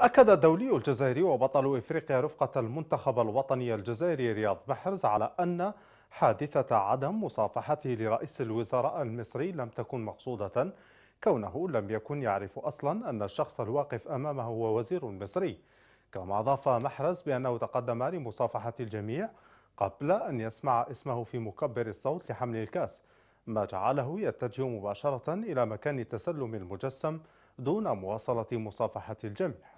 أكد الدولي الجزائري وبطل إفريقيا رفقة المنتخب الوطني الجزائري رياض محرز على أن حادثة عدم مصافحته لرئيس الوزراء المصري لم تكن مقصودة كونه لم يكن يعرف أصلا أن الشخص الواقف أمامه هو وزير مصري كما أضاف محرز بأنه تقدم لمصافحة الجميع قبل أن يسمع اسمه في مكبر الصوت لحمل الكاس ما جعله يتجه مباشرة إلى مكان تسلم المجسم دون مواصلة مصافحة الجميع